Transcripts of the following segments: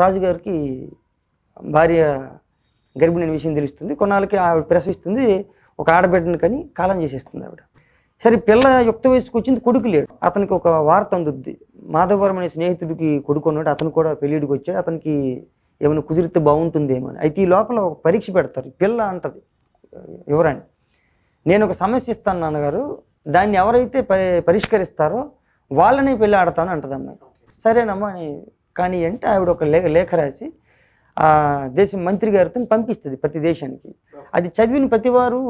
రాజుగారికి భార్య గర్భిణి అనే విషయం తెలుస్తుంది కొన్నాళ్ళకి ఆవిడ ప్రసవిస్తుంది ఒక ఆడబిడ్డను కానీ కాలం చేసేస్తుంది ఆవిడ సరే పిల్ల యుక్త వయసుకు వచ్చింది కొడుకు లేడు అతనికి ఒక వార్త అందుద్ది మాధవరం అనే స్నేహితుడికి కొడుకు ఉన్నాడు అతను కూడా పెళ్ళిడికి వచ్చాడు అతనికి ఏమైనా కుదిరితే బాగుంటుందేమో అని అయితే ఈ లోపల ఒక పరీక్ష పెడతారు పిల్ల అంటది ఎవరని నేను ఒక సమస్య ఇస్తాను నాన్నగారు దాన్ని ఎవరైతే పరిష్కరిస్తారో వాళ్ళని పెళ్ళి ఆడతాను అంటది సరేనమ్మా సరేనమ్మా కానీ అంటే ఆవిడ ఒక లేఖ లేఖ రాసి ఆ దేశం మంత్రి గారితో పంపిస్తుంది ప్రతి దేశానికి అది చదివిన ప్రతివారు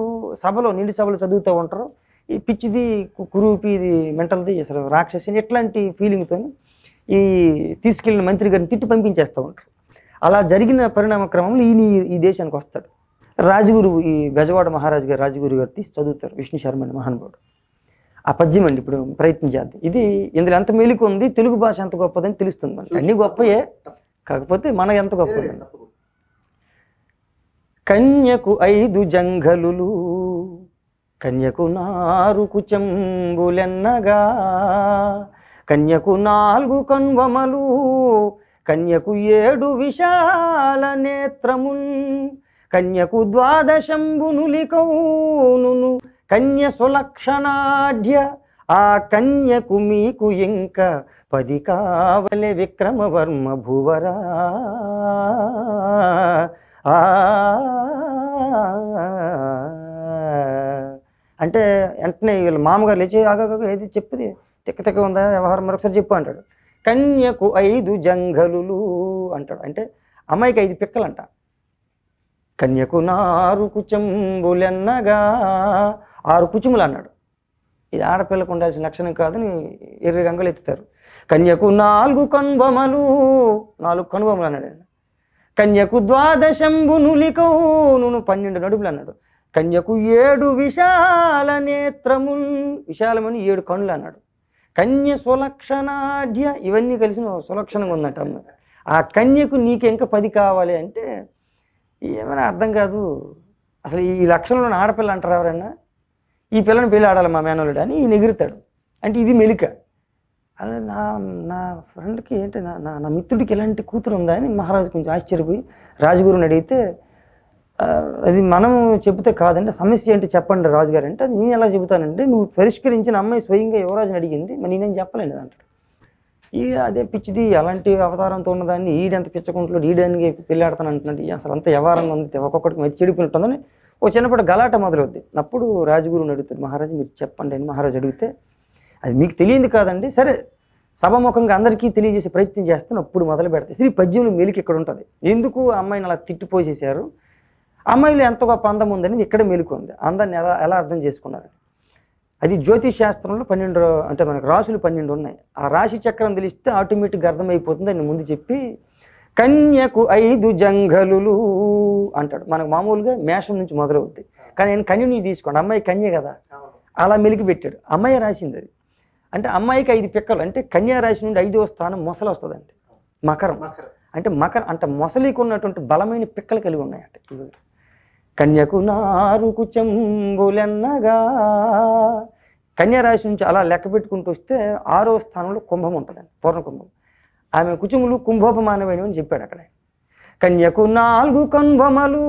సభలో నిండి సభలు చదువుతూ ఉంటారు ఈ పిచ్చిది కురూపి ఇది మెంటల్ది అసలు రాక్షసి ఇట్లాంటి ఫీలింగ్తో ఈ తీసుకెళ్లిన మంత్రి గారిని తిట్టి పంపించేస్తూ ఉంటారు అలా జరిగిన పరిణామ క్రమంలో ఈయన ఈ దేశానికి వస్తాడు రాజగురు ఈ గజవాడ మహారాజు గారు రాజగురు గారు తీసి చదువుతారు విష్ణు శర్మ మహానుభావుడు ఆ పద్యం అండి ఇప్పుడు ప్రయత్నం చేద్దాం ఇది ఇందులో ఎంత మెలుకు ఉంది తెలుగు భాష ఎంత గొప్పదని తెలుస్తుంది మనకి అన్ని గొప్పయే కాకపోతే మనకు ఎంత గొప్పది కన్యకు ఐదు జంఘలులు కన్యకు నారుకు చెంబులెన్నగా కన్యకు నాలుగు కన్వమలు కన్యకు ఏడు విశాల నేత్రమున్ కన్యకు ద్వాదశంబునులికౌను కన్య సులక్షణాఢ్య ఆ కన్యకు మీకు ఇంక పది కావలె విక్రమవర్మ భువరా అంటే వెంటనే వీళ్ళ మామగారు లేచి ఆగాగా ఏది చెప్పింది తిక్క తిక్క ఉందా వ్యవహారం మరొకసారి చెప్పు అంటాడు కన్యకు ఐదు జంగలులు అంటాడు అంటే అమ్మాయికి ఐదు పిక్కలంట కన్యకు నారుకు చెంబులెన్నగా ఆరు కుచిములు అన్నాడు ఇది ఆడపిల్లకు ఉండాల్సిన లక్షణం కాదని ఇరవై గంగలు ఎత్తుతారు కన్యకు నాలుగు కన్వమలు నాలుగు కనుబొమలు అన్నాడు కన్యకు ద్వాదశంబు నువ్వు పన్నెండు నడుములు అన్నాడు కన్యకు ఏడు విశాల నేత్రముల్ విశాలమని ఏడు కనులు అన్నాడు కన్య సులక్షణాఢ్య ఇవన్నీ కలిసిన సులక్షణంగా ఉందట ఆ కన్యకు నీకు ఇంకా పది కావాలి అంటే ఏమైనా అర్థం కాదు అసలు ఈ లక్షణంలో ఆడపిల్ల అంటారు ఎవరైనా ఈ పిల్లని పెళ్ళి ఆడాలి మా మేనవాళ్ళు అని ఈయన ఎగురుతాడు అంటే ఇది మెలిక అదే నా నా ఫ్రెండ్కి ఏంటి నా నా నా మిత్రుడికి ఎలాంటి కూతురు ఉందా అని మహారాజు కొంచెం ఆశ్చర్యపోయి రాజుగురుని అడిగితే అది మనం చెబితే కాదంటే సమస్య ఏంటి చెప్పండి రాజుగారు అంటే నేను ఎలా చెబుతానంటే నువ్వు పరిష్కరించిన అమ్మాయి స్వయంగా యువరాజుని అడిగింది మరి నేనేం చెప్పలేను అంటాడు ఈ అదే పిచ్చిది అలాంటి అవతారంతో ఉన్నదాన్ని ఈడెంత పిచ్చకుంట్లో ఈడానికి పెళ్ళాడతాను అంటున్నాడు అసలు అంత వ్యవహారంగా ఉంది ఒక్కొక్కటి మంచి చెడిపోయినట్టుందని ఓ చిన్నప్పుడు గలాట మొదలవుద్ది అప్పుడు రాజగురువుని అడుగుతారు మహారాజు మీరు చెప్పండి అని మహారాజు అడిగితే అది మీకు తెలియదు కాదండి సరే సభముఖంగా అందరికీ తెలియజేసే ప్రయత్నం చేస్తాను అప్పుడు మొదలు పెడతాయి శ్రీ పద్యంలో మెలికి ఇక్కడ ఉంటుంది ఎందుకు అమ్మాయిని అలా తిట్టిపోసేశారు అమ్మాయిలు ఎంత గొప్ప అందం ఉందని ఇక్కడ మెలుకు ఉంది అందాన్ని ఎలా ఎలా అర్థం చేసుకున్నారు అది జ్యోతిష్ శాస్త్రంలో పన్నెండు అంటే మనకు రాసులు పన్నెండు ఉన్నాయి ఆ రాశి చక్రం తెలిస్తే ఆటోమేటిక్గా అర్థమైపోతుంది అని ముందు చెప్పి కన్యకు ఐదు జంఘలులు అంటాడు మనకు మామూలుగా మేషం నుంచి మొదలవుతాయి కానీ నేను కన్య నుంచి తీసుకోండి అమ్మాయి కన్య కదా అలా మెలికి పెట్టాడు అమ్మాయి రాసింది అది అంటే అమ్మాయికి ఐదు పిక్కలు అంటే కన్యా రాసి నుండి ఐదవ స్థానం మొసలు వస్తుందండి మకరం అంటే మకరం అంటే మొసలికి ఉన్నటువంటి బలమైన పిక్కలు కలిగి ఉన్నాయంట కన్యకు నారుకు చెంబులెన్నగా కన్యా రాశి నుంచి అలా లెక్క పెట్టుకుంటూ వస్తే ఆరో స్థానంలో కుంభం ఉంటుందండి పూర్ణ కుంభం ఆమె కుచుములు కుంభోపమానమైనవి అని చెప్పాడు అక్కడ కన్యకు నాలుగు కనుబొమ్మలు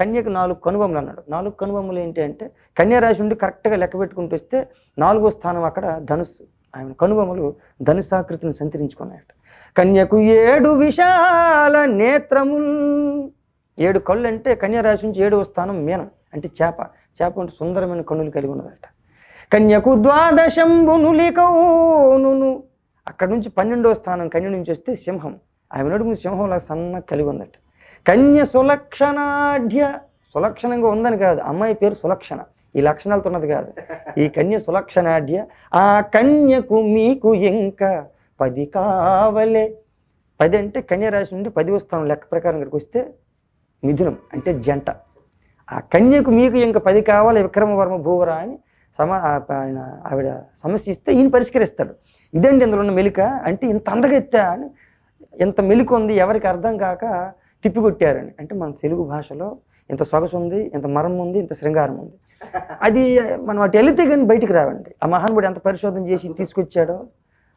కన్యకు నాలుగు కనుబొమ్మలు అన్నాడు నాలుగు కనుబొమ్మలు ఏంటి అంటే కన్యారాశి నుండి కరెక్ట్గా లెక్క పెట్టుకుంటూ వస్తే నాలుగో స్థానం అక్కడ ధనుస్సు ఆయన కనుబొమ్మలు ధనుసాకృతిని సంతరించుకున్నాయట కన్యకు ఏడు విశాల నేత్రముల్ ఏడు కళ్ళు అంటే కన్యరాశి నుంచి ఏడవ స్థానం మీనం అంటే చేప చేప అంటే సుందరమైన కన్నులు కలిగి ఉన్నదట కన్యకు ద్వాదశంబునులికౌను అక్కడ నుంచి పన్నెండో స్థానం కన్య నుంచి వస్తే సింహం ఆమె నడుము సింహంలా సన్న కలిగి ఉందట కన్య సులక్షణాఢ్య సులక్షణంగా ఉందని కాదు అమ్మాయి పేరు సులక్షణ ఈ లక్షణాలతో ఉన్నది కాదు ఈ కన్య సులక్షణాఢ్య ఆ కన్యకు మీకు ఇంకా పది కావలే పది అంటే కన్య రాశి నుండి పది వస్తాను లెక్క ప్రకారం ఇక్కడికి వస్తే మిథునం అంటే జంట ఆ కన్యకు మీకు ఇంకా పది కావాలి విక్రమవర్మ భూవరా అని సమా ఆయన ఆవిడ సమస్య ఇస్తే ఈయన పరిష్కరిస్తాడు ఇదండి ఇందులో ఉన్న మెలిక అంటే ఇంత అందగా ఎత్తా అని ఇంత మెలిక ఉంది ఎవరికి అర్థం కాక తిప్పికొట్టారని అంటే మన తెలుగు భాషలో ఇంత సొగసు ఉంది ఇంత మరం ఉంది ఇంత శృంగారం ఉంది అది మనం అటు వెళితే కానీ బయటికి రావండి ఆ మహానుభావుడు ఎంత పరిశోధన చేసి తీసుకొచ్చాడో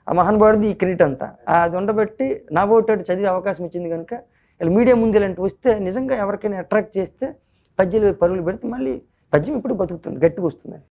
ఆ మహానుభావుడిది ఈ క్రెడిట్ అంతా అది ఉండబట్టి నా ఓటాడు చదివే అవకాశం ఇచ్చింది కనుక ఇలా మీడియా ముందు ఇలాంటి వస్తే నిజంగా ఎవరికైనా అట్రాక్ట్ చేస్తే పద్యాలు పరుగులు పెడితే మళ్ళీ పద్యం ఇప్పుడు బతుకుతుంది గట్టిగా వస్తుంది